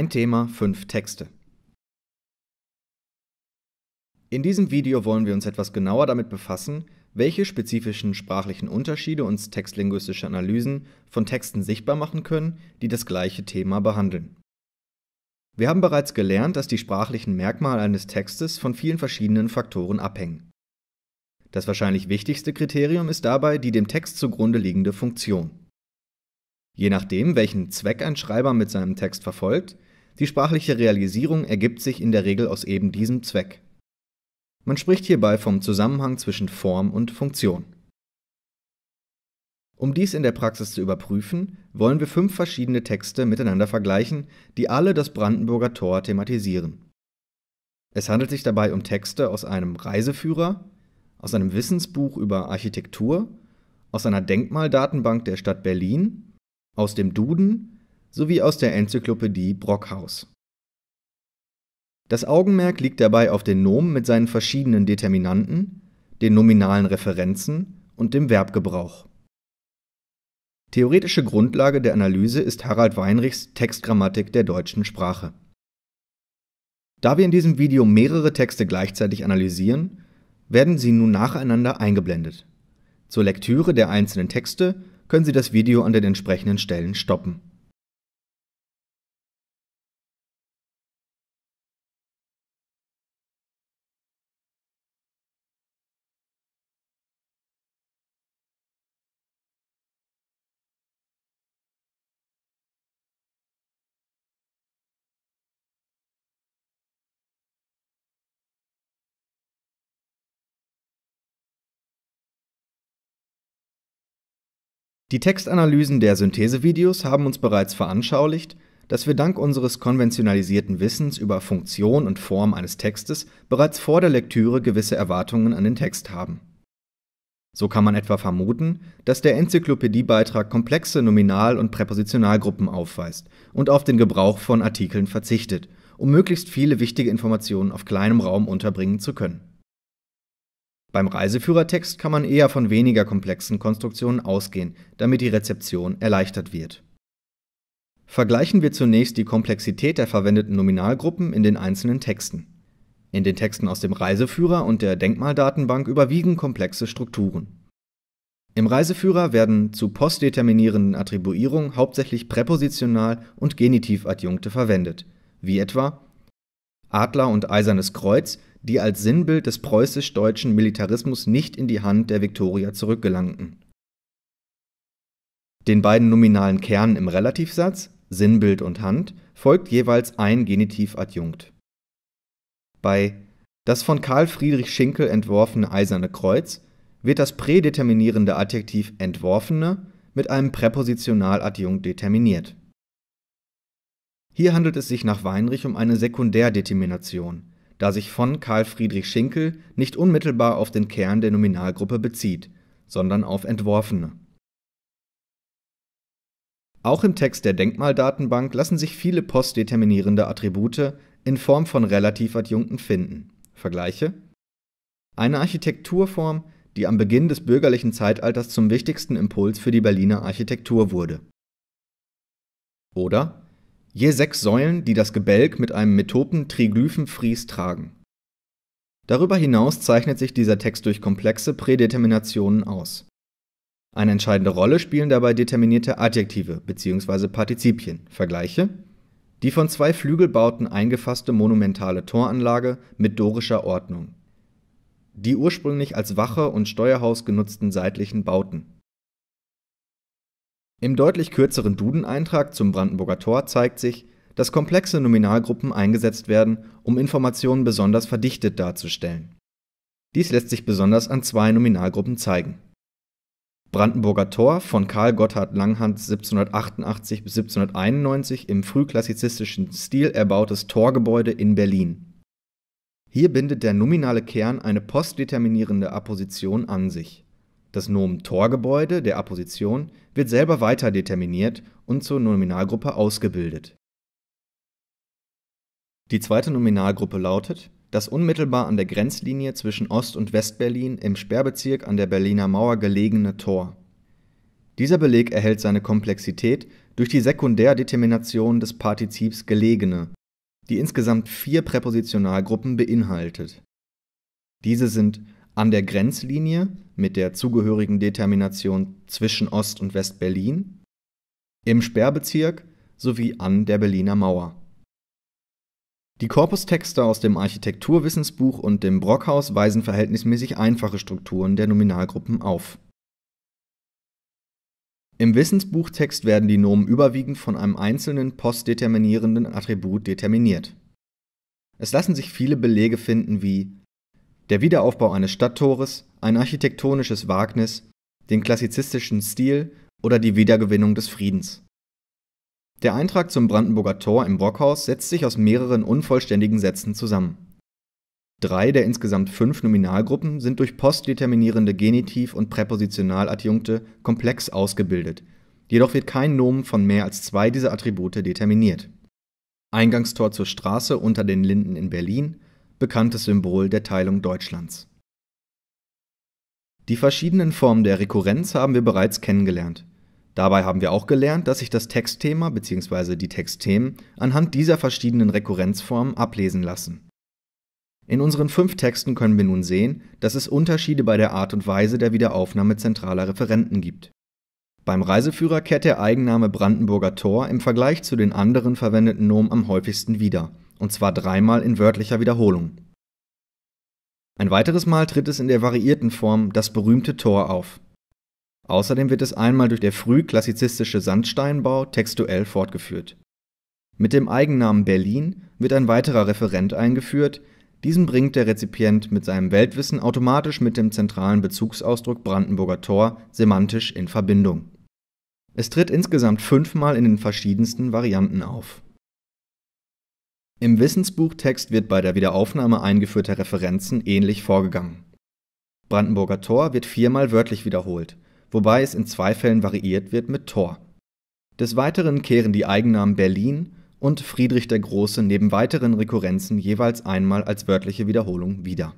Ein Thema, fünf Texte. In diesem Video wollen wir uns etwas genauer damit befassen, welche spezifischen sprachlichen Unterschiede uns textlinguistische Analysen von Texten sichtbar machen können, die das gleiche Thema behandeln. Wir haben bereits gelernt, dass die sprachlichen Merkmale eines Textes von vielen verschiedenen Faktoren abhängen. Das wahrscheinlich wichtigste Kriterium ist dabei die dem Text zugrunde liegende Funktion. Je nachdem, welchen Zweck ein Schreiber mit seinem Text verfolgt, die sprachliche Realisierung ergibt sich in der Regel aus eben diesem Zweck. Man spricht hierbei vom Zusammenhang zwischen Form und Funktion. Um dies in der Praxis zu überprüfen, wollen wir fünf verschiedene Texte miteinander vergleichen, die alle das Brandenburger Tor thematisieren. Es handelt sich dabei um Texte aus einem Reiseführer, aus einem Wissensbuch über Architektur, aus einer Denkmaldatenbank der Stadt Berlin, aus dem Duden sowie aus der Enzyklopädie Brockhaus. Das Augenmerk liegt dabei auf den Nomen mit seinen verschiedenen Determinanten, den nominalen Referenzen und dem Verbgebrauch. Theoretische Grundlage der Analyse ist Harald Weinrichs Textgrammatik der deutschen Sprache. Da wir in diesem Video mehrere Texte gleichzeitig analysieren, werden sie nun nacheinander eingeblendet. Zur Lektüre der einzelnen Texte können Sie das Video an den entsprechenden Stellen stoppen. Die Textanalysen der Synthesevideos haben uns bereits veranschaulicht, dass wir dank unseres konventionalisierten Wissens über Funktion und Form eines Textes bereits vor der Lektüre gewisse Erwartungen an den Text haben. So kann man etwa vermuten, dass der Enzyklopädiebeitrag komplexe Nominal- und Präpositionalgruppen aufweist und auf den Gebrauch von Artikeln verzichtet, um möglichst viele wichtige Informationen auf kleinem Raum unterbringen zu können. Beim Reiseführertext kann man eher von weniger komplexen Konstruktionen ausgehen, damit die Rezeption erleichtert wird. Vergleichen wir zunächst die Komplexität der verwendeten Nominalgruppen in den einzelnen Texten. In den Texten aus dem Reiseführer und der Denkmaldatenbank überwiegen komplexe Strukturen. Im Reiseführer werden zu postdeterminierenden Attribuierungen hauptsächlich präpositional und Genitivadjunkte verwendet, wie etwa Adler und Eisernes Kreuz die als Sinnbild des preußisch-deutschen Militarismus nicht in die Hand der Viktoria zurückgelangten. Den beiden nominalen Kernen im Relativsatz, Sinnbild und Hand, folgt jeweils ein Genitivadjunkt. Bei das von Karl Friedrich Schinkel entworfene Eiserne Kreuz wird das prädeterminierende Adjektiv entworfene mit einem Präpositionaladjunkt determiniert. Hier handelt es sich nach Weinrich um eine Sekundärdetermination da sich von Karl Friedrich Schinkel nicht unmittelbar auf den Kern der Nominalgruppe bezieht, sondern auf Entworfene. Auch im Text der Denkmaldatenbank lassen sich viele postdeterminierende Attribute in Form von Relativadjunkten finden. Vergleiche eine Architekturform, die am Beginn des bürgerlichen Zeitalters zum wichtigsten Impuls für die Berliner Architektur wurde. Oder je sechs Säulen, die das Gebälk mit einem metopen Triglyphenfries tragen. Darüber hinaus zeichnet sich dieser Text durch komplexe Prädeterminationen aus. Eine entscheidende Rolle spielen dabei determinierte Adjektive bzw. Partizipien, Vergleiche, die von zwei Flügelbauten eingefasste monumentale Toranlage mit dorischer Ordnung, die ursprünglich als Wache und Steuerhaus genutzten seitlichen Bauten im deutlich kürzeren Duden-Eintrag zum Brandenburger Tor zeigt sich, dass komplexe Nominalgruppen eingesetzt werden, um Informationen besonders verdichtet darzustellen. Dies lässt sich besonders an zwei Nominalgruppen zeigen. Brandenburger Tor von Karl Gotthard Langhans 1788 bis 1791 im frühklassizistischen Stil erbautes Torgebäude in Berlin. Hier bindet der nominale Kern eine postdeterminierende Apposition an sich. Das Nomen Torgebäude der Apposition wird selber weiter determiniert und zur Nominalgruppe ausgebildet. Die zweite Nominalgruppe lautet, dass unmittelbar an der Grenzlinie zwischen Ost- und Westberlin im Sperrbezirk an der Berliner Mauer gelegene Tor. Dieser Beleg erhält seine Komplexität durch die Sekundärdetermination des Partizips gelegene, die insgesamt vier Präpositionalgruppen beinhaltet. Diese sind an der Grenzlinie mit der zugehörigen Determination zwischen Ost- und West-Berlin, im Sperrbezirk sowie an der Berliner Mauer. Die Korpustexte aus dem Architekturwissensbuch und dem Brockhaus weisen verhältnismäßig einfache Strukturen der Nominalgruppen auf. Im Wissensbuchtext werden die Nomen überwiegend von einem einzelnen postdeterminierenden Attribut determiniert. Es lassen sich viele Belege finden wie der Wiederaufbau eines Stadttores, ein architektonisches Wagnis, den klassizistischen Stil oder die Wiedergewinnung des Friedens. Der Eintrag zum Brandenburger Tor im Brockhaus setzt sich aus mehreren unvollständigen Sätzen zusammen. Drei der insgesamt fünf Nominalgruppen sind durch postdeterminierende Genitiv- und Präpositionaladjunkte komplex ausgebildet, jedoch wird kein Nomen von mehr als zwei dieser Attribute determiniert. Eingangstor zur Straße unter den Linden in Berlin, bekanntes Symbol der Teilung Deutschlands. Die verschiedenen Formen der Rekurrenz haben wir bereits kennengelernt. Dabei haben wir auch gelernt, dass sich das Textthema bzw. die Textthemen anhand dieser verschiedenen Rekurrenzformen ablesen lassen. In unseren fünf Texten können wir nun sehen, dass es Unterschiede bei der Art und Weise der Wiederaufnahme zentraler Referenten gibt. Beim Reiseführer kehrt der Eigenname Brandenburger Tor im Vergleich zu den anderen verwendeten Nomen am häufigsten wieder, und zwar dreimal in wörtlicher Wiederholung. Ein weiteres Mal tritt es in der variierten Form das berühmte Tor auf. Außerdem wird es einmal durch der frühklassizistische Sandsteinbau textuell fortgeführt. Mit dem Eigennamen Berlin wird ein weiterer Referent eingeführt, diesen bringt der Rezipient mit seinem Weltwissen automatisch mit dem zentralen Bezugsausdruck Brandenburger Tor semantisch in Verbindung. Es tritt insgesamt fünfmal in den verschiedensten Varianten auf. Im Wissensbuchtext wird bei der Wiederaufnahme eingeführter Referenzen ähnlich vorgegangen. Brandenburger Tor wird viermal wörtlich wiederholt, wobei es in zwei Fällen variiert wird mit Tor. Des Weiteren kehren die Eigennamen Berlin und Friedrich der Große neben weiteren Rekurrenzen jeweils einmal als wörtliche Wiederholung wieder.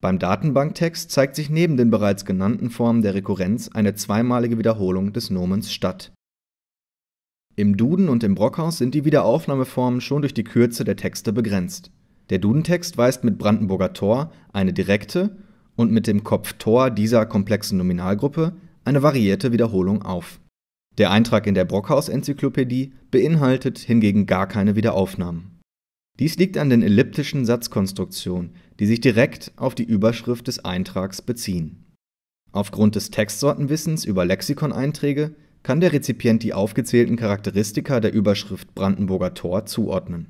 Beim Datenbanktext zeigt sich neben den bereits genannten Formen der Rekurrenz eine zweimalige Wiederholung des Nomens statt im Duden und im Brockhaus sind die Wiederaufnahmeformen schon durch die Kürze der Texte begrenzt. Der Dudentext weist mit Brandenburger Tor eine direkte und mit dem Kopf Tor dieser komplexen Nominalgruppe eine variierte Wiederholung auf. Der Eintrag in der Brockhaus-Enzyklopädie beinhaltet hingegen gar keine Wiederaufnahmen. Dies liegt an den elliptischen Satzkonstruktionen, die sich direkt auf die Überschrift des Eintrags beziehen. Aufgrund des Textsortenwissens über Lexikoneinträge kann der Rezipient die aufgezählten Charakteristika der Überschrift Brandenburger Tor zuordnen.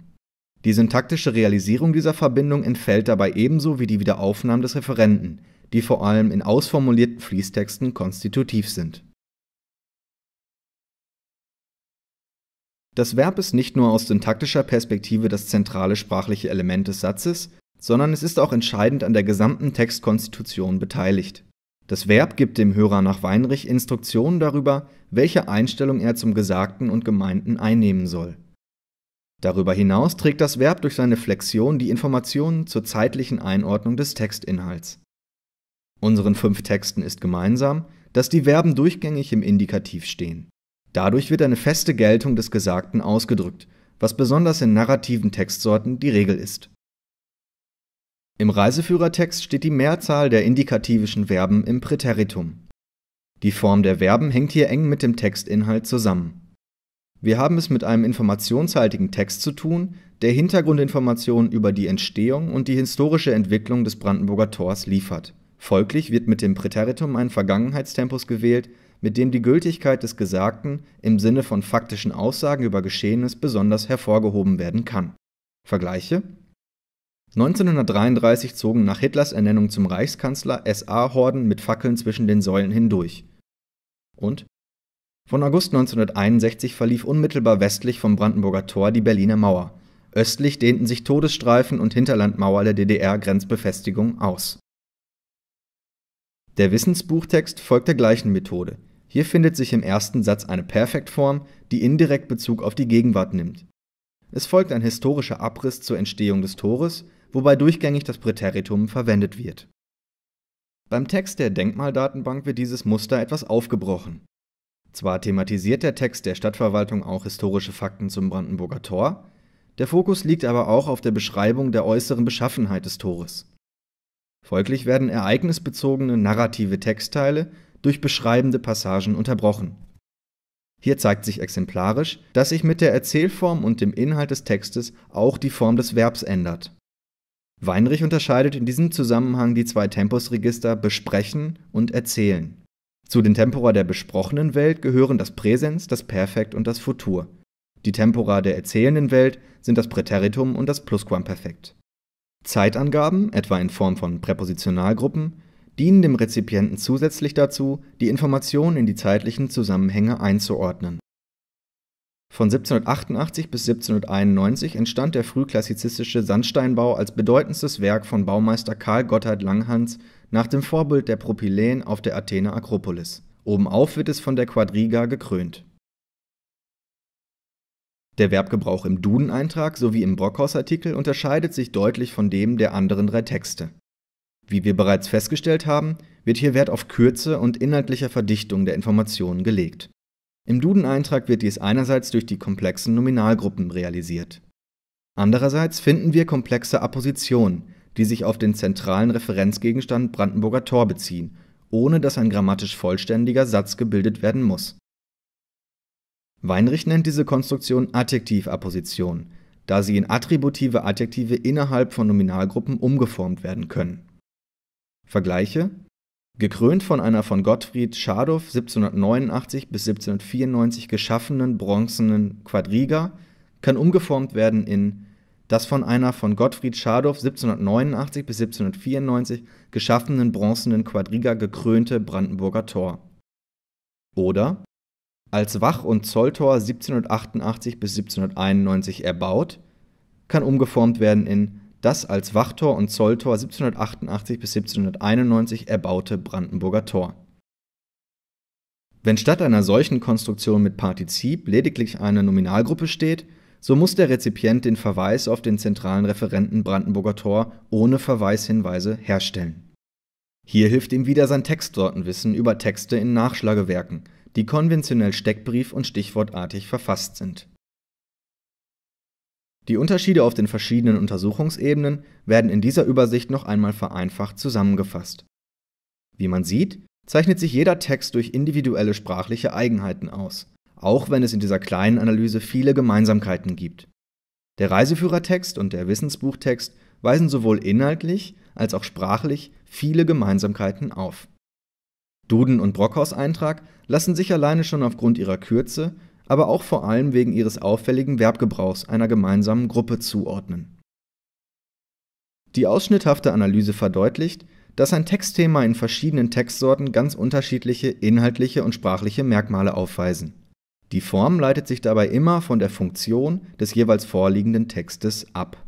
Die syntaktische Realisierung dieser Verbindung entfällt dabei ebenso wie die Wiederaufnahmen des Referenten, die vor allem in ausformulierten Fließtexten konstitutiv sind. Das Verb ist nicht nur aus syntaktischer Perspektive das zentrale sprachliche Element des Satzes, sondern es ist auch entscheidend an der gesamten Textkonstitution beteiligt. Das Verb gibt dem Hörer nach Weinrich Instruktionen darüber, welche Einstellung er zum Gesagten und Gemeinten einnehmen soll. Darüber hinaus trägt das Verb durch seine Flexion die Informationen zur zeitlichen Einordnung des Textinhalts. Unseren fünf Texten ist gemeinsam, dass die Verben durchgängig im Indikativ stehen. Dadurch wird eine feste Geltung des Gesagten ausgedrückt, was besonders in narrativen Textsorten die Regel ist. Im Reiseführertext steht die Mehrzahl der indikativischen Verben im Präteritum. Die Form der Verben hängt hier eng mit dem Textinhalt zusammen. Wir haben es mit einem informationshaltigen Text zu tun, der Hintergrundinformationen über die Entstehung und die historische Entwicklung des Brandenburger Tors liefert. Folglich wird mit dem Präteritum ein Vergangenheitstempus gewählt, mit dem die Gültigkeit des Gesagten im Sinne von faktischen Aussagen über Geschehenes besonders hervorgehoben werden kann. Vergleiche 1933 zogen nach Hitlers Ernennung zum Reichskanzler SA-Horden mit Fackeln zwischen den Säulen hindurch. Und von August 1961 verlief unmittelbar westlich vom Brandenburger Tor die Berliner Mauer. Östlich dehnten sich Todesstreifen und Hinterlandmauer der DDR-Grenzbefestigung aus. Der Wissensbuchtext folgt der gleichen Methode. Hier findet sich im ersten Satz eine Perfektform, die indirekt Bezug auf die Gegenwart nimmt. Es folgt ein historischer Abriss zur Entstehung des Tores, wobei durchgängig das Präteritum verwendet wird. Beim Text der Denkmaldatenbank wird dieses Muster etwas aufgebrochen. Zwar thematisiert der Text der Stadtverwaltung auch historische Fakten zum Brandenburger Tor, der Fokus liegt aber auch auf der Beschreibung der äußeren Beschaffenheit des Tores. Folglich werden ereignisbezogene narrative Textteile durch beschreibende Passagen unterbrochen. Hier zeigt sich exemplarisch, dass sich mit der Erzählform und dem Inhalt des Textes auch die Form des Verbs ändert. Weinrich unterscheidet in diesem Zusammenhang die zwei Tempusregister Besprechen und Erzählen. Zu den Tempora der besprochenen Welt gehören das Präsens, das Perfekt und das Futur. Die Tempora der erzählenden Welt sind das Präteritum und das Plusquamperfekt. Zeitangaben, etwa in Form von Präpositionalgruppen, dienen dem Rezipienten zusätzlich dazu, die Informationen in die zeitlichen Zusammenhänge einzuordnen von 1788 bis 1791 entstand der frühklassizistische Sandsteinbau als bedeutendstes Werk von Baumeister Karl Gotthard Langhans nach dem Vorbild der Propyläen auf der Athener Akropolis. Obenauf wird es von der Quadriga gekrönt. Der Verbgebrauch im Duden-Eintrag sowie im Brockhaus-Artikel unterscheidet sich deutlich von dem der anderen drei Texte. Wie wir bereits festgestellt haben, wird hier Wert auf Kürze und inhaltlicher Verdichtung der Informationen gelegt im Duden-Eintrag wird dies einerseits durch die komplexen Nominalgruppen realisiert. Andererseits finden wir komplexe Appositionen, die sich auf den zentralen Referenzgegenstand Brandenburger Tor beziehen, ohne dass ein grammatisch vollständiger Satz gebildet werden muss. Weinrich nennt diese Konstruktion Adjektivapposition, da sie in attributive Adjektive innerhalb von Nominalgruppen umgeformt werden können. Vergleiche gekrönt von einer von Gottfried Schadow 1789 bis 1794 geschaffenen bronzenen Quadriga, kann umgeformt werden in das von einer von Gottfried Schadow 1789 bis 1794 geschaffenen bronzenen Quadriga gekrönte Brandenburger Tor. Oder als Wach- und Zolltor 1788 bis 1791 erbaut, kann umgeformt werden in das als Wachtor und Zolltor 1788 bis 1791 erbaute Brandenburger Tor. Wenn statt einer solchen Konstruktion mit Partizip lediglich eine Nominalgruppe steht, so muss der Rezipient den Verweis auf den zentralen Referenten Brandenburger Tor ohne Verweishinweise herstellen. Hier hilft ihm wieder sein Textsortenwissen über Texte in Nachschlagewerken, die konventionell steckbrief- und stichwortartig verfasst sind. Die Unterschiede auf den verschiedenen Untersuchungsebenen werden in dieser Übersicht noch einmal vereinfacht zusammengefasst. Wie man sieht, zeichnet sich jeder Text durch individuelle sprachliche Eigenheiten aus, auch wenn es in dieser kleinen Analyse viele Gemeinsamkeiten gibt. Der Reiseführertext und der Wissensbuchtext weisen sowohl inhaltlich als auch sprachlich viele Gemeinsamkeiten auf. Duden und Brockhaus Eintrag lassen sich alleine schon aufgrund ihrer Kürze aber auch vor allem wegen ihres auffälligen Verbgebrauchs einer gemeinsamen Gruppe zuordnen. Die ausschnitthafte Analyse verdeutlicht, dass ein Textthema in verschiedenen Textsorten ganz unterschiedliche inhaltliche und sprachliche Merkmale aufweisen. Die Form leitet sich dabei immer von der Funktion des jeweils vorliegenden Textes ab